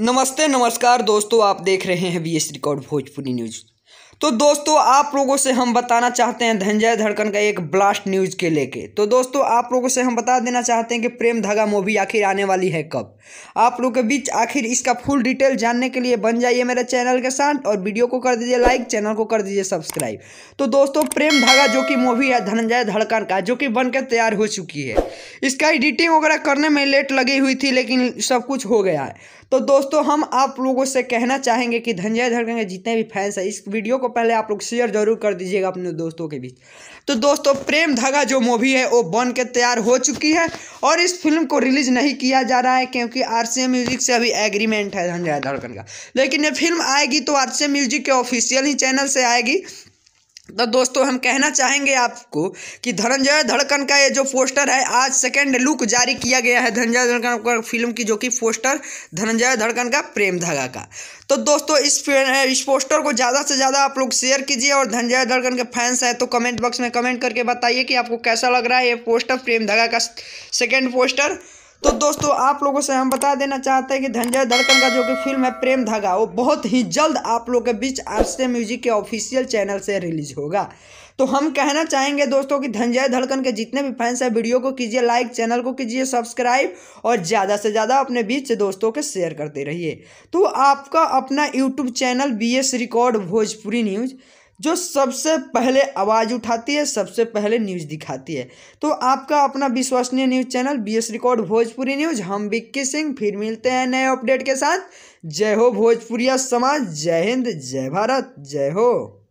नमस्ते नमस्कार दोस्तों आप देख रहे हैं V S record Bhojpuri news तो दोस्तों आप लोगों से हम बताना चाहते हैं धनजय धड़कन का एक ब्लास्ट न्यूज के लेके तो दोस्तों आप लोगों से हम बता देना चाहते हैं कि प्रेम धागा मूवी आखिर आने वाली है कब आप लोगों के बीच आखिर इसका फुल डिटेल जानने के लिए बन जाइए मेरे चैनल के साथ और वीडियो को कर दीजिए लाइक चैनल को कर दीजिए सब्सक्राइब तो दोस्तों प्रेम धागा जो कि मूवी है धनंजय धड़कन का जो कि बनकर तैयार हो चुकी है इसका एडिटिंग वगैरह करने में लेट लगी हुई थी लेकिन सब कुछ हो गया है तो दोस्तों हम आप लोगों से कहना चाहेंगे कि धनंजय धड़कन के जितने भी फैंस हैं इस वीडियो को पहले आप लोग शेयर जरूर कर दीजिएगा अपने दोस्तों के बीच तो दोस्तों प्रेम धागा जो मूवी है वो बन के तैयार हो चुकी है और इस फिल्म को रिलीज नहीं किया जा रहा है क्योंकि आरसीए म्यूजिक से अभी एग्रीमेंट है धनजय धड़कन का लेकिन ये फिल्म आएगी तो आरसीए म्यूजिक के ऑफिशियल ही चैनल से आएगी तो दोस्तों हम कहना चाहेंगे आपको कि धनंजय धड़कन का ये जो पोस्टर है आज सेकंड लुक जारी किया गया है धनंजय धड़कन फिल्म की जो कि पोस्टर धनंजय धड़कन का प्रेम धागा का तो दोस्तों इस इस पोस्टर को ज़्यादा से ज़्यादा आप लोग शेयर कीजिए और धनंजय धड़कन के फैंस हैं तो कमेंट बॉक्स में कमेंट करके बताइए कि आपको कैसा लग रहा है ये पोस्टर प्रेम धागा का सेकेंड पोस्टर तो दोस्तों आप लोगों से हम बता देना चाहते हैं कि धनजय धड़कन का जो कि फिल्म है प्रेम धागा वो बहुत ही जल्द आप लोगों के बीच आरसे म्यूजिक के ऑफिशियल चैनल से रिलीज होगा तो हम कहना चाहेंगे दोस्तों कि धनजय धड़कन के जितने भी फैंस हैं वीडियो को कीजिए लाइक चैनल को कीजिए सब्सक्राइब और ज़्यादा से ज़्यादा अपने बीच दोस्तों के शेयर करते रहिए तो आपका अपना YouTube channel B record Bhojpuri news जो सबसे पहले आवाज़ उठाती है सबसे पहले न्यूज़ दिखाती है तो आपका अपना विश्वसनीय news channel B S record Bhojpuri news हम विक्की सिंह फिर मिलते हैं नए अपडेट के साथ जय हो भोजपुरिया समाज जय हिंद जय भारत जय हो